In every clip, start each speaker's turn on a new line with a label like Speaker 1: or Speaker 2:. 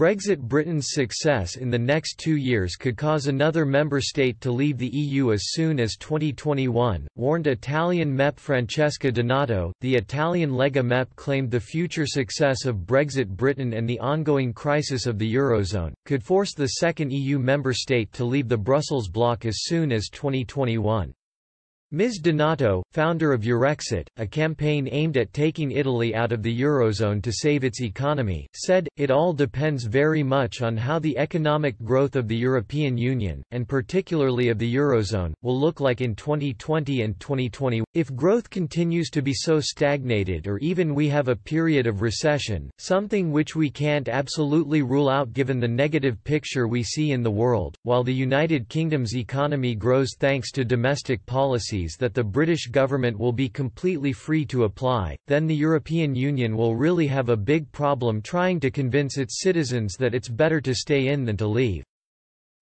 Speaker 1: Brexit Britain's success in the next two years could cause another member state to leave the EU as soon as 2021, warned Italian MEP Francesca Donato. The Italian Lega MEP claimed the future success of Brexit Britain and the ongoing crisis of the Eurozone could force the second EU member state to leave the Brussels bloc as soon as 2021. Ms. Donato, founder of Eurexit, a campaign aimed at taking Italy out of the Eurozone to save its economy, said, It all depends very much on how the economic growth of the European Union, and particularly of the Eurozone, will look like in 2020 and 2020. If growth continues to be so stagnated or even we have a period of recession, something which we can't absolutely rule out given the negative picture we see in the world, while the United Kingdom's economy grows thanks to domestic policy that the British government will be completely free to apply, then the European Union will really have a big problem trying to convince its citizens that it's better to stay in than to leave.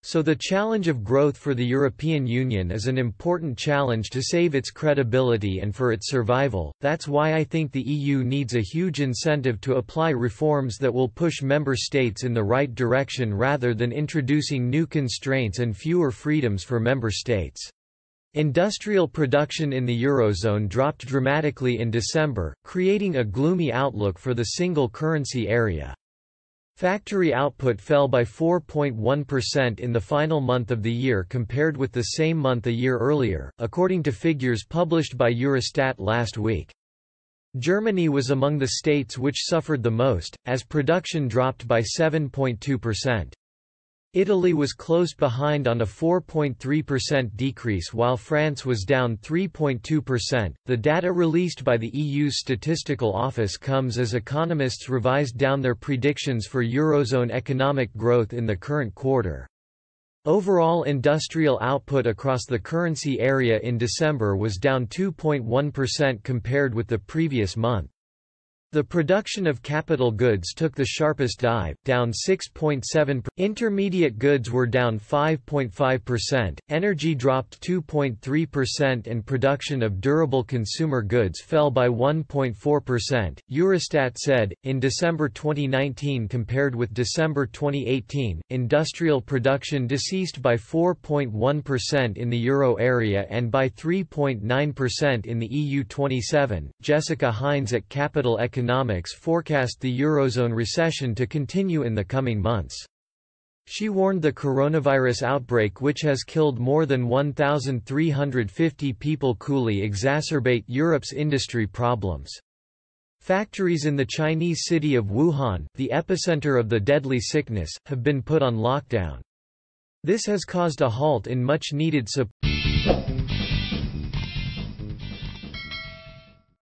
Speaker 1: So the challenge of growth for the European Union is an important challenge to save its credibility and for its survival, that's why I think the EU needs a huge incentive to apply reforms that will push member states in the right direction rather than introducing new constraints and fewer freedoms for member states. Industrial production in the Eurozone dropped dramatically in December, creating a gloomy outlook for the single currency area. Factory output fell by 4.1% in the final month of the year compared with the same month a year earlier, according to figures published by Eurostat last week. Germany was among the states which suffered the most, as production dropped by 7.2%. Italy was close behind on a 4.3% decrease while France was down 3.2%. The data released by the EU's statistical office comes as economists revised down their predictions for eurozone economic growth in the current quarter. Overall industrial output across the currency area in December was down 2.1% compared with the previous month. The production of capital goods took the sharpest dive, down 6.7%, intermediate goods were down 5.5%, energy dropped 2.3% and production of durable consumer goods fell by 1.4%, Eurostat said. In December 2019 compared with December 2018, industrial production deceased by 4.1% in the euro area and by 3.9% in the EU 27. Jessica Hines at Capital Economics Economics forecast the Eurozone recession to continue in the coming months. She warned the coronavirus outbreak which has killed more than 1,350 people coolly exacerbate Europe's industry problems. Factories in the Chinese city of Wuhan, the epicenter of the deadly sickness, have been put on lockdown. This has caused a halt in much-needed support.